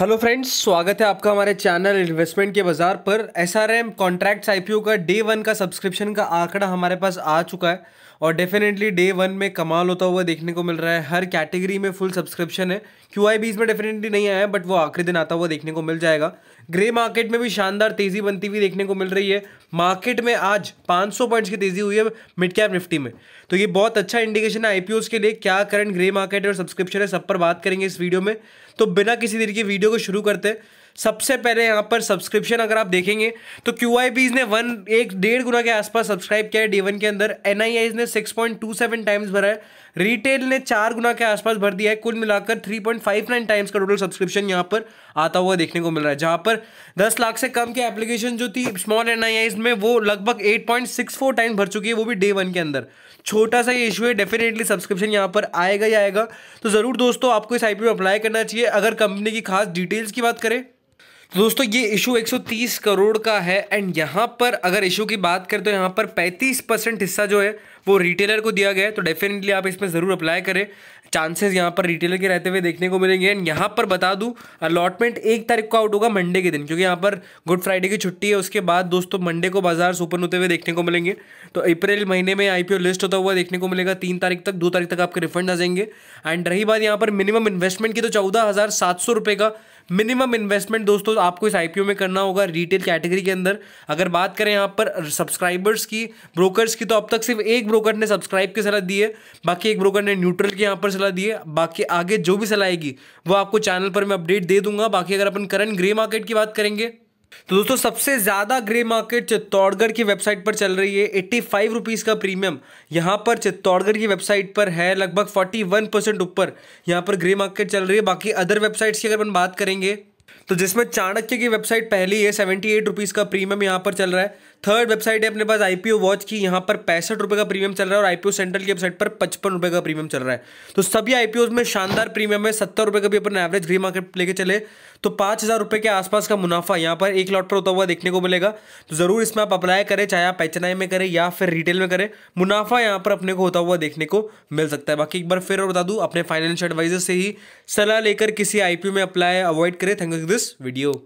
Hello friends स्वागत है आपका हमारे चैनल इन्वेस्टमेंट के बाजार पर एसआरएम कॉन्ट्रैक्ट्स आईपीओ का डे वन का सब्सक्रिप्शन का आंकड़ा हमारे पास आ चुका है और डेफिनेटली डे वन में कमाल होता हुआ देखने को मिल रहा है हर कैटेगरी में फुल सब्सक्रिप्शन है क्यू आई बीस में डेफिनेटली नहीं आया बट वो आखिरी दिन आता हुआ देखने को मिल जाएगा ग्रे मार्केट में भी शानदार तेज़ी बनती हुई देखने को मिल रही है मार्केट में आज 500 पॉइंट्स की तेज़ी हुई है मिड कैप निफ्टी में तो ये बहुत अच्छा इंडिकेशन है आई के लिए क्या करंट ग्रे मार्केट और सब्सक्रिप्शन है सब पर बात करेंगे इस वीडियो में तो बिना किसी देर के वीडियो को शुरू करते हैं सबसे पहले यहाँ पर सब्सक्रिप्शन अगर आप देखेंगे तो क्यू ने वन एक डेढ़ गुना के आसपास सब्सक्राइब किया है डी के अंदर एन ने सिक्स टाइम्स भरा है रिटेल ने चार गुना के आसपास भर दिया है कुल मिलाकर 3.59 टाइम्स का टोटल सब्सक्रिप्शन यहाँ पर आता हुआ देखने को मिल रहा है जहाँ पर दस लाख से कम की एप्लीकेशन जो थी स्मॉल एन में वो लगभग फोर टाइम्स भर चुकी है वो भी डे वन के अंदर छोटा सा ये इशू है डेफिनेटली सब्सक्रिप्शन यहाँ पर आएगा ही आएगा तो ज़रूर दोस्तों आपको इस आई अप्लाई करना चाहिए अगर कंपनी की खास डिटेल्स की बात करें तो दोस्तों ये इशू 130 करोड़ का है एंड यहाँ पर अगर इशू की बात करें तो यहाँ पर 35 परसेंट हिस्सा जो है वो रिटेलर को दिया गया है तो डेफिनेटली आप इसमें ज़रूर अप्लाई करें चांसेस यहाँ पर रिटेलर के रहते हुए देखने को मिलेंगे एंड यहाँ पर बता दूँ अलॉटमेंट एक तारीख को आउट होगा मंडे के दिन क्योंकि यहाँ पर गुड फ्राइडे की छुट्टी है उसके बाद दोस्तों मंडे को बाजार सुपन होते हुए देखने को मिलेंगे तो अप्रैल महीने में आई लिस्ट होता हुआ देखने को मिलेगा तीन तारीख तक दो तारीख तक आपके रिफंड आ जाएंगे एंड रही बात यहाँ पर मिनिमम इन्वेस्टमेंट की तो चौदह हज़ार सात सौ रुपये का मिनिमम इन्वेस्टमेंट दोस्तों आपको इस आईपीओ में करना होगा रिटेल कैटेगरी के अंदर अगर बात करें यहाँ पर सब्सक्राइबर्स की ब्रोकर्स की तो अब तक सिर्फ एक ब्रोकर ने सब्सक्राइब की सलाह दी है बाकी एक ब्रोकर ने न्यूट्रल की यहाँ पर सलाह दी है बाकी आगे जो भी सलाह आएगी वो आपको चैनल पर मैं अपडेट दे दूंगा बाकी अगर अपन करंट ग्रे मार्केट की बात करेंगे तो दोस्तों सबसे ज़्यादा ग्रे मार्केट चित्तौड़गढ़ की वेबसाइट पर चल रही है एट्टी फाइव रुपीज़ का प्रीमियम यहाँ पर चित्तौड़गढ़ की वेबसाइट पर है लगभग फोर्टी वन परसेंट ऊपर यहाँ पर ग्रे मार्केट चल रही है बाकी अदर वेबसाइट्स की अगर हम बात करेंगे तो जिसमें चाणक्य की वेबसाइट पहली है सेवेंटी एट रुपीज़ का प्रीमियम यहाँ पर चल रहा है थर्ड वेबसाइट है अपने पास आईपीओ वॉच की यहाँ पर पैंसठ रुपये का प्रीमियम चल रहा है और आईपीओ सेंट्रल की वेबसाइट पर पचपन रुपये का प्रीमियम चल रहा है तो सभी आईपीओ में शानदार प्रीमियम है सत्तर रुपये का भी अपन एवरेज ग्री मार्केट लेके चले तो पाँच हज़ार रुपये के आसपास का मुनाफा यहाँ पर एक लॉट पर होता हुआ देखने को मिलेगा तो ज़रूर इसमें आप अप्लाई करें चाहे आप एच में करें या फिर रिटेल में करें मुनाफा यहाँ पर अपने को होता हुआ देखने को मिल सकता है बाकी एक बार फिर और बता दूँ अपने फाइनेंशियल एडवाइजर से ही सलाह लेकर किसी आई में अप्लाई अवॉइड करें थैंक this video.